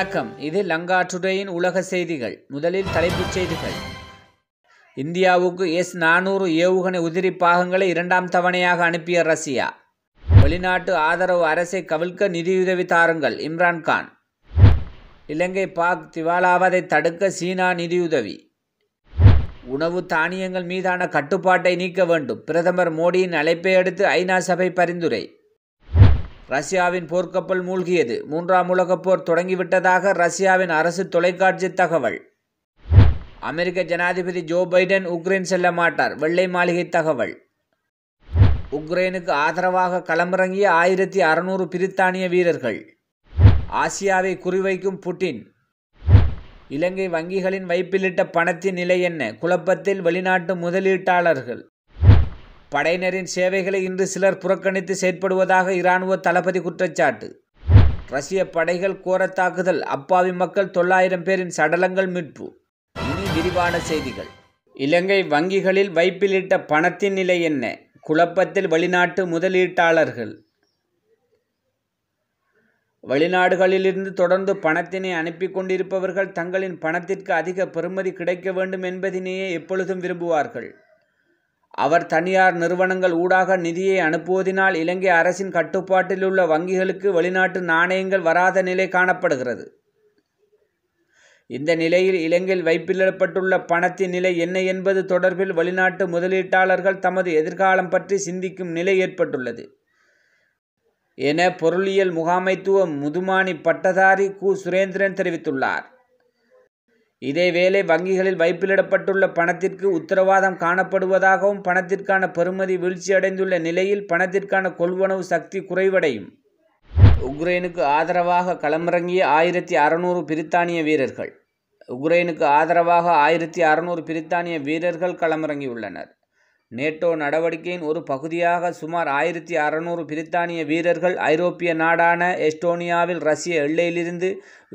வணக்கம் இது லங்கா டுடேயின் உலக செய்திகள் முதலில் தலைப்புச் செய்திகள் இந்தியாவுக்கு எஸ் நானூறு ஏவுகணை உதிரி பாகங்களை இரண்டாம் தவணையாக அனுப்பிய ரஷ்யா வெளிநாட்டு ஆதரவு அரசை கவிழ்க்க நிதியுதவி தாருங்கள் இம்ரான்கான் இலங்கை பாக் திவாலாவதை தடுக்க சீனா நிதியுதவி உணவு தானியங்கள் மீதான கட்டுப்பாட்டை நீக்க வேண்டும் பிரதமர் மோடியின் அழைப்பை அடுத்து ஐநா சபை பரிந்துரை ரஷ்யாவின் போர்க்கப்பல் மூழ்கியது மூன்றாம் உலகப் போர் தொடங்கிவிட்டதாக ரஷ்யாவின் அரசு தொலைக்காட்சி தகவல் அமெரிக்க ஜனாதிபதி ஜோ பைடன் உக்ரைன் செல்ல மாட்டார் வெள்ளை மாளிகை தகவல் உக்ரைனுக்கு ஆதரவாக களமிறங்கிய ஆயிரத்தி அறுநூறு பிரித்தானிய வீரர்கள் ஆசியாவை குறிவைக்கும் புட்டின் இலங்கை வங்கிகளின் வைப்பிலிட்ட பணத்தின் நிலை என்ன குழப்பத்தில் வெளிநாட்டு முதலீட்டாளர்கள் படையினரின் சேவைகளை இன்று சிலர் புறக்கணித்து செயற்படுவதாக இராணுவ தளபதி குற்றச்சாட்டு ரஷ்ய படைகள் கோர தாக்குதல் அப்பாவி மக்கள் தொள்ளாயிரம் பேரின் சடலங்கள் மீட்பு இனி விரிவான செய்திகள் இலங்கை வங்கிகளில் வைப்பிலிட்ட பணத்தின் நிலை என்ன குழப்பத்தில் வெளிநாட்டு முதலீட்டாளர்கள் வெளிநாடுகளிலிருந்து தொடர்ந்து பணத்தினை அனுப்பி கொண்டிருப்பவர்கள் தங்களின் பணத்திற்கு அதிக பெறுமதி கிடைக்க வேண்டும் என்பதினையே எப்பொழுதும் விரும்புவார்கள் அவர் தனியார் நிறுவனங்கள் ஊடாக நிதியை அனுப்புவதினால் இலங்கை அரசின் கட்டுப்பாட்டில் உள்ள வங்கிகளுக்கு வெளிநாட்டு நாணயங்கள் வராத நிலை காணப்படுகிறது இந்த நிலையில் இலங்கையில் வைப்பிலிடப்பட்டுள்ள பணத்தின் நிலை என்ன என்பது தொடர்பில் வெளிநாட்டு முதலீட்டாளர்கள் தமது எதிர்காலம் பற்றி சிந்திக்கும் நிலை ஏற்பட்டுள்ளது என பொருளியல் முகாமைத்துவ முதுமானி பட்டதாரி கு சுரேந்திரன் தெரிவித்துள்ளார் இதேவேளை வங்கிகளில் வைப்பிலிடப்பட்டுள்ள பணத்திற்கு உத்தரவாதம் காணப்படுவதாகவும் பணத்திற்கான பெறுமதி வீழ்ச்சியடைந்துள்ள நிலையில் பணத்திற்கான கொள்வனவு சக்தி குறைவடையும் உக்ரைனுக்கு ஆதரவாக களமிறங்கிய ஆயிரத்தி அறநூறு பிரித்தானிய வீரர்கள் உக்ரைனுக்கு ஆதரவாக ஆயிரத்தி அறநூறு பிரித்தானிய வீரர்கள் களமிறங்கியுள்ளனர் நேட்டோ நடவடிக்கையின் ஒரு பகுதியாக சுமார் ஆயிரத்தி அறநூறு பிரித்தானிய வீரர்கள் ஐரோப்பிய நாடான எஸ்டோனியாவில் ரஷ்ய எல்லையிலிருந்து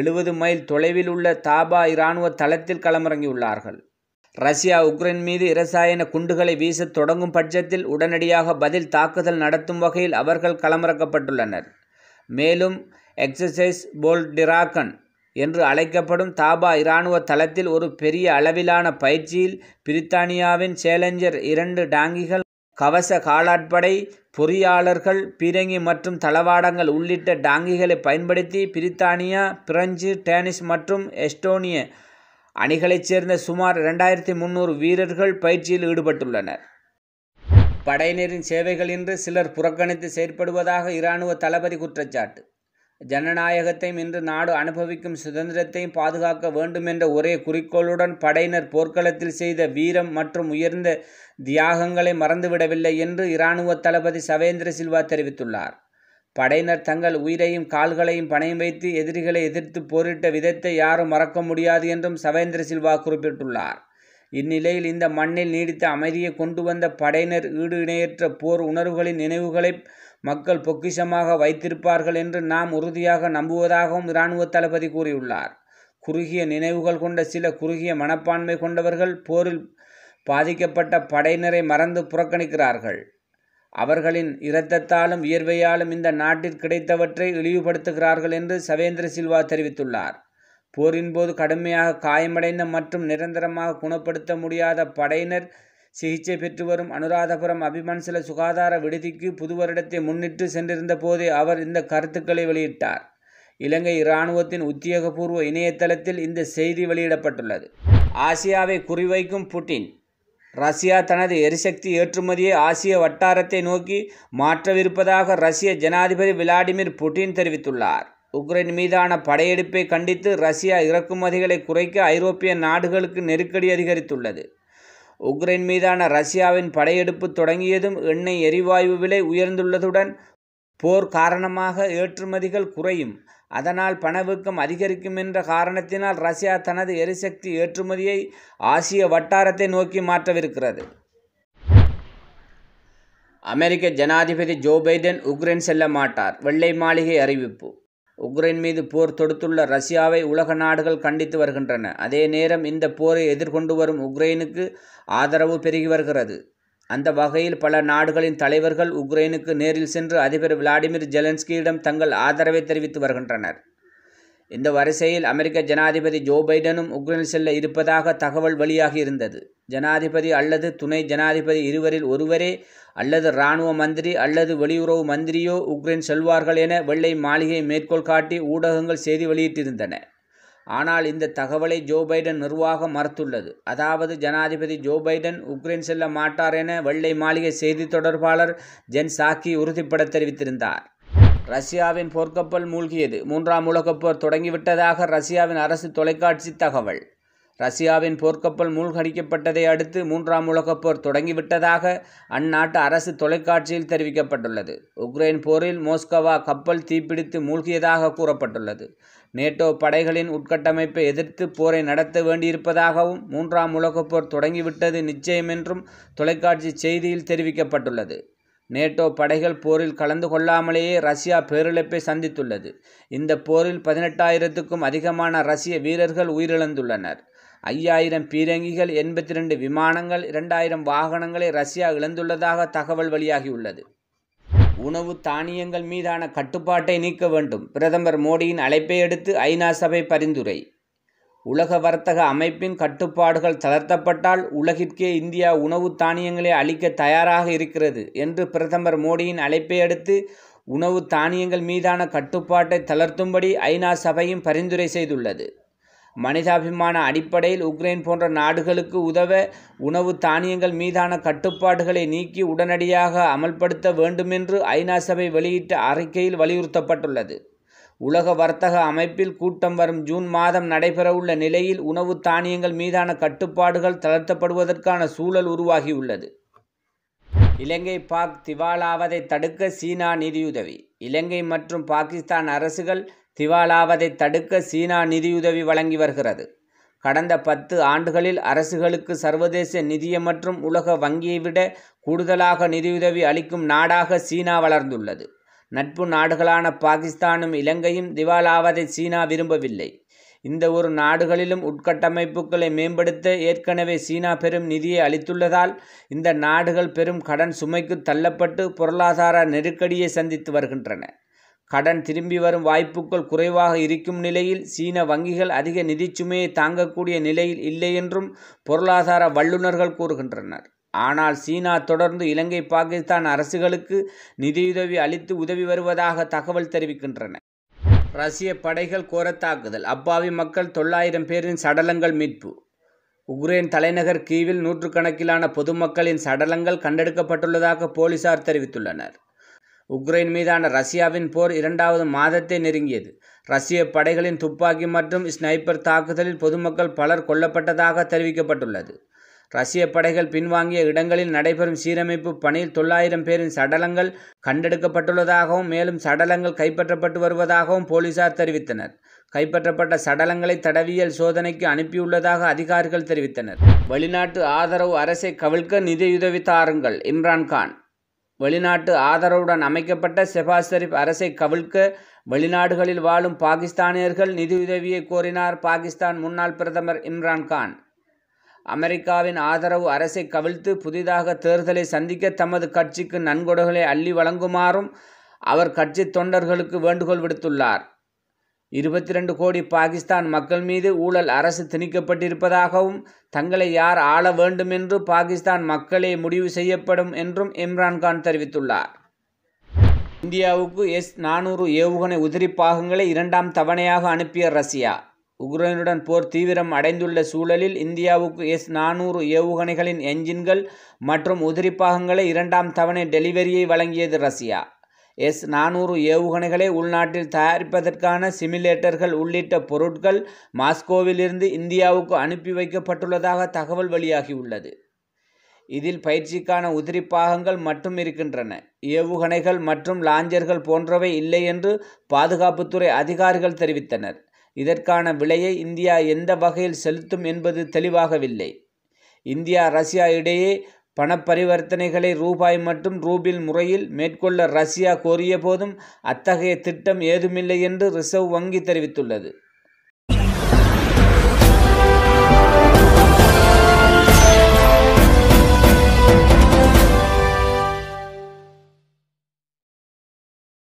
எழுபது மைல் தொலைவில் உள்ள தாபா இராணுவ தளத்தில் களமிறங்கியுள்ளார்கள் ரஷ்யா உக்ரைன் மீது இரசாயன குண்டுகளை வீசத் தொடங்கும் பட்சத்தில் உடனடியாக பதில் தாக்குதல் நடத்தும் வகையில் அவர்கள் களமிறக்கப்பட்டுள்ளனர் மேலும் எக்ஸசைஸ் போல்டிராக்கன் என்று அழைக்கப்படும் தாபா இராணுவ தளத்தில் ஒரு பெரிய அளவிலான பயிற்சியில் பிரித்தானியாவின் சேலஞ்சர் இரண்டு டாங்கிகள் கவச காலாட்படை பொறியாளர்கள் பீரங்கி மற்றும் தளவாடங்கள் உள்ளிட்ட டாங்கிகளை பயன்படுத்தி பிரித்தானியா பிரெஞ்சு டேனிஸ் மற்றும் எஸ்டோனிய அணிகளைச் சேர்ந்த சுமார் ரெண்டாயிரத்தி முந்நூறு வீரர்கள் பயிற்சியில் ஈடுபட்டுள்ளனர் படையினரின் சேவைகள் இன்று சிலர் புறக்கணித்து செயற்படுவதாக இராணுவ தளபதி குற்றச்சாட்டு ஜனநாயகத்தையும் இன்று நாடு அனுபவிக்கும் சுதந்திரத்தையும் பாதுகாக்க வேண்டும் என்ற ஒரே குறிக்கோளுடன் படையினர் போர்க்களத்தில் செய்த வீரம் மற்றும் உயர்ந்த தியாகங்களை மறந்துவிடவில்லை என்று இராணுவ தளபதி சவேந்திர சில்வா தெரிவித்துள்ளார் படையினர் தங்கள் உயிரையும் கால்களையும் பணையம் வைத்து எதிரிகளை எதிர்த்து போரிட்ட விதத்தை யாரும் மறக்க முடியாது என்றும் சவேந்திர சில்வா குறிப்பிட்டுள்ளார் இந்நிலையில் இந்த மண்ணில் நீடித்த அமைதியை கொண்டு வந்த படையினர் ஈடு இணையற்ற போர் உணர்வுகளின் நினைவுகளை மக்கள் பொக்கிஷமாக வைத்திருப்பார்கள் என்று நாம் உறுதியாக நம்புவதாகவும் இராணுவ தளபதி கூறியுள்ளார் குறுகிய நினைவுகள் கொண்ட சில குறுகிய மனப்பான்மை கொண்டவர்கள் போரில் பாதிக்கப்பட்ட படையினரை மறந்து புறக்கணிக்கிறார்கள் அவர்களின் இரத்தத்தாலும் வியர்வையாலும் இந்த நாட்டில் கிடைத்தவற்றை இழிவுபடுத்துகிறார்கள் என்று சவேந்திர சில்வா தெரிவித்துள்ளார் போரின் போது கடுமையாக காயமடைந்த மற்றும் நிரந்தரமாக குணப்படுத்த முடியாத படையினர் சிகிச்சை பெற்று வரும் அனுராதபுரம் அபிமன்சில சுகாதார விடுதிக்கு புது வருடத்தை முன்னிட்டு சென்றிருந்த போதே அவர் இந்த கருத்துக்களை வெளியிட்டார் இலங்கை இராணுவத்தின் உத்தியோகபூர்வ இணையதளத்தில் இந்த செய்தி வெளியிடப்பட்டுள்ளது ஆசியாவை குறிவைக்கும் புட்டின் ரஷ்யா தனது எரிசக்தி ஏற்றுமதியை ஆசிய வட்டாரத்தை நோக்கி மாற்றவிருப்பதாக ரஷ்ய ஜனாதிபதி விளாடிமிர் புட்டின் தெரிவித்துள்ளார் உக்ரைன் மீதான படையெடுப்பை கண்டித்து ரஷ்யா இறக்குமதிகளை குறைக்க ஐரோப்பிய நாடுகளுக்கு நெருக்கடி அதிகரித்துள்ளது உக்ரைன் மீதான ரஷ்யாவின் படையெடுப்பு தொடங்கியதும் எண்ணெய் எரிவாயு விலை உயர்ந்துள்ளதுடன் போர் காரணமாக ஏற்றுமதிகள் குறையும் அதனால் பணவீக்கம் அதிகரிக்கும் என்ற காரணத்தினால் ரஷ்யா தனது எரிசக்தி ஏற்றுமதியை ஆசிய வட்டாரத்தை நோக்கி மாற்றவிருக்கிறது அமெரிக்க ஜனாதிபதி ஜோ பைடன் உக்ரைன் செல்ல மாட்டார் வெள்ளை மாளிகை அறிவிப்பு உக்ரைன் மீது போர் தொடுத்துள்ள ரஷ்யாவை உலக நாடுகள் கண்டித்து வருகின்றன அதே நேரம் இந்த போரை எதிர்கொண்டு வரும் உக்ரைனுக்கு ஆதரவு பெருகி வருகிறது அந்த வகையில் பல நாடுகளின் தலைவர்கள் உக்ரைனுக்கு நேரில் சென்று அதிபர் விளாடிமிர் ஜெலன்ஸ்கியிடம் தங்கள் ஆதரவை தெரிவித்து வருகின்றனர் இந்த வரிசையில் அமெரிக்க ஜனாதிபதி ஜோ பைடனும் உக்ரைன் செல்ல இருப்பதாக தகவல் வெளியாகி இருந்தது ஜனாதிபதி அல்லது துணை ஜனாதிபதி இருவரில் ஒருவரே அல்லது இராணுவ மந்திரி அல்லது வெளியுறவு மந்திரியோ உக்ரைன் செல்வார்கள் என வெள்ளை மாளிகையை மேற்கோள் காட்டி ஊடகங்கள் செய்தி வெளியிட்டிருந்தன ஆனால் இந்த தகவலை ஜோ பைடன் நிர்வாகம் மறுத்துள்ளது அதாவது ஜனாதிபதி ஜோ பைடன் உக்ரைன் செல்ல மாட்டார் என வெள்ளை மாளிகை செய்தி தொடர்பாளர் ஜென் சாக்கி உறுதிப்பட தெரிவித்திருந்தார் ரஷ்யாவின் போர்க்கப்பல் மூழ்கியது மூன்றாம் உலகப் போர் தொடங்கிவிட்டதாக ரஷ்யாவின் அரசு தொலைக்காட்சி தகவல் ரஷ்யாவின் போர்க்கப்பல் மூழ்கடிக்கப்பட்டதை அடுத்து மூன்றாம் உலகப் போர் தொடங்கிவிட்டதாக அந்நாட்டு அரசு தொலைக்காட்சியில் தெரிவிக்கப்பட்டுள்ளது உக்ரைன் போரில் மோஸ்கவா கப்பல் தீப்பிடித்து மூழ்கியதாக கூறப்பட்டுள்ளது நேட்டோ படைகளின் உட்கட்டமைப்பை எதிர்த்து போரை நடத்த வேண்டியிருப்பதாகவும் மூன்றாம் உலகப் போர் தொடங்கிவிட்டது நிச்சயமென்றும் தொலைக்காட்சி செய்தியில் தெரிவிக்கப்பட்டுள்ளது நேட்டோ படைகள் போரில் கலந்து கொள்ளாமலேயே ரஷ்யா பேரிழப்பை சந்தித்துள்ளது இந்த போரில் பதினெட்டாயிரத்துக்கும் அதிகமான ரஷ்ய வீரர்கள் உயிரிழந்துள்ளனர் ஐயாயிரம் பீரங்கிகள் எண்பத்தி ரெண்டு விமானங்கள் இரண்டாயிரம் வாகனங்களை ரஷ்யா இழந்துள்ளதாக தகவல் வெளியாகியுள்ளது உணவு தானியங்கள் மீதான கட்டுப்பாட்டை நீக்க வேண்டும் பிரதமர் மோடியின் அழைப்பை அடுத்து ஐநா சபை பரிந்துரை உலக வர்த்தக அமைப்பின் கட்டுப்பாடுகள் தளர்த்தப்பட்டால் உலகிற்கே இந்தியா உணவு தானியங்களை அளிக்க தயாராக இருக்கிறது என்று பிரதமர் மோடியின் அழைப்பை அடுத்து உணவு தானியங்கள் மீதான கட்டுப்பாட்டை தளர்த்தும்படி ஐநா சபையும் பரிந்துரை செய்துள்ளது மனிதாபிமான அடிப்படையில் உக்ரைன் போன்ற நாடுகளுக்கு உதவ உணவு தானியங்கள் மீதான கட்டுப்பாடுகளை நீக்கி உடனடியாக அமல்படுத்த வேண்டுமென்று ஐநா சபை வெளியிட்ட அறிக்கையில் வலியுறுத்தப்பட்டுள்ளது உலக வர்த்தக அமைப்பில் கூட்டம் வரும் ஜூன் மாதம் நடைபெறவுள்ள நிலையில் உணவு தானியங்கள் மீதான கட்டுப்பாடுகள் தளர்த்தப்படுவதற்கான சூழல் உருவாகியுள்ளது இலங்கை பாக் திவாலாவதை தடுக்க சீனா நிதியுதவி இலங்கை மற்றும் பாகிஸ்தான் அரசுகள் திவாலாவதை தடுக்க சீனா நிதியுதவி வழங்கி வருகிறது கடந்த பத்து ஆண்டுகளில் அரசுகளுக்கு சர்வதேச நிதிய மற்றும் உலக வங்கியை விட கூடுதலாக நிதியுதவி அளிக்கும் நாடாக சீனா வளர்ந்துள்ளது நட்பு நாடுகளான பாகிஸ்தானும் இலங்கையும் திவாலாவதை சீனா விரும்பவில்லை இந்த ஒரு நாடுகளிலும் உட்கட்டமைப்புகளை மேம்படுத்த ஏற்கனவே சீனா பெரும் நிதியை அளித்துள்ளதால் இந்த நாடுகள் பெரும் கடன் சுமைக்கு தள்ளப்பட்டு பொருளாதார நெருக்கடியை சந்தித்து வருகின்றன கடன் திரும்பி வரும் வாய்ப்புகள் குறைவாக இருக்கும் நிலையில் சீன வங்கிகள் அதிக நிதிச்சுமையை தாங்கக்கூடிய நிலையில் இல்லை என்றும் பொருளாதார வல்லுநர்கள் கூறுகின்றனர் ஆனால் சீனா தொடர்ந்து இலங்கை பாகிஸ்தான் அரசுகளுக்கு நிதியுதவி அளித்து உதவி வருவதாக தகவல் தெரிவிக்கின்றன ரஷ்ய படைகள் கோரத்தாக்குதல் அப்பாவி மக்கள் தொள்ளாயிரம் பேரின் சடலங்கள் மீட்பு உக்ரைன் தலைநகர் கீவில் நூற்றுக்கணக்கிலான பொதுமக்களின் சடலங்கள் கண்டெடுக்கப்பட்டுள்ளதாக போலீசார் தெரிவித்துள்ளனர் உக்ரைன் மீதான ரஷ்யாவின் போர் இரண்டாவது மாதத்தை நெருங்கியது ரஷ்ய படைகளின் துப்பாக்கி மற்றும் ஸ்னைப்பர் தாக்குதலில் பொதுமக்கள் பலர் கொல்லப்பட்டதாக தெரிவிக்கப்பட்டுள்ளது ரஷ்ய படைகள் பின்வாங்கிய இடங்களில் நடைபெறும் சீரமைப்பு பணியில் தொள்ளாயிரம் பேரின் சடலங்கள் கண்டெடுக்கப்பட்டுள்ளதாகவும் மேலும் சடலங்கள் கைப்பற்றப்பட்டு வருவதாகவும் போலீசார் தெரிவித்தனர் கைப்பற்றப்பட்ட சடலங்களை தடவியல் சோதனைக்கு அனுப்பியுள்ளதாக அதிகாரிகள் தெரிவித்தனர் வெளிநாட்டு ஆதரவு அரசை கவிழ்க்க நிதியுதவி தாருங்கள் இம்ரான்கான் வெளிநாட்டு ஆதரவுடன் அமைக்கப்பட்ட செபாஸ் ஷெரீப் அரசை கவிழ்க்க வெளிநாடுகளில் வாழும் பாகிஸ்தானியர்கள் நிதியுதவியை கோரினார் பாகிஸ்தான் முன்னாள் பிரதமர் இம்ரான்கான் அமெரிக்காவின் ஆதரவு அரசை கவிழ்த்து புதிதாக தேர்தலை சந்திக்க தமது கட்சிக்கு நன்கொடைகளை அள்ளி வழங்குமாறும் அவர் கட்சி தொண்டர்களுக்கு வேண்டுகோள் விடுத்துள்ளார் இருபத்தி ரெண்டு கோடி பாகிஸ்தான் மக்கள் மீது ஊழல் அரசு திணிக்கப்பட்டிருப்பதாகவும் தங்களை யார் ஆள வேண்டும் என்று பாகிஸ்தான் மக்களே முடிவு செய்யப்படும் என்றும் இம்ரான்கான் தெரிவித்துள்ளார் இந்தியாவுக்கு எஸ் நானூறு ஏவுகணை உதிரி பாகங்களை இரண்டாம் தவணையாக அனுப்பிய ரஷ்யா உக்ரைனுடன் போர் தீவிரம் அடைந்துள்ள சூழலில் இந்தியாவுக்கு எஸ் நானூறு ஏவுகணைகளின் என்ஜின்கள் மற்றும் உதிரிப்பாகங்களை இரண்டாம் தவணை டெலிவரியை வழங்கியது ரஷ்யா எஸ் நானூறு ஏவுகணைகளை உள்நாட்டில் தயாரிப்பதற்கான சிமிலேட்டர்கள் உள்ளிட்ட பொருட்கள் மாஸ்கோவிலிருந்து இந்தியாவுக்கு அனுப்பி வைக்கப்பட்டுள்ளதாக தகவல் வெளியாகியுள்ளது இதில் பயிற்சிக்கான உதிரி பாகங்கள் மட்டும் இருக்கின்றன ஏவுகணைகள் மற்றும் லாஞ்சர்கள் போன்றவை இல்லை என்று பாதுகாப்புத்துறை அதிகாரிகள் தெரிவித்தனர் இதற்கான விலையை இந்தியா எந்த வகையில் செலுத்தும் என்பது தெளிவாகவில்லை இந்தியா ரஷ்யா இடையே பணப்பரிவர்த்தனைகளை ரூபாய் மற்றும் ரூபில் முறையில் மேற்கொள்ள ரஷ்யா கோரிய போதும் அத்தகைய திட்டம் ஏதுமில்லை என்று ரிசர்வ் வங்கி தெரிவித்துள்ளது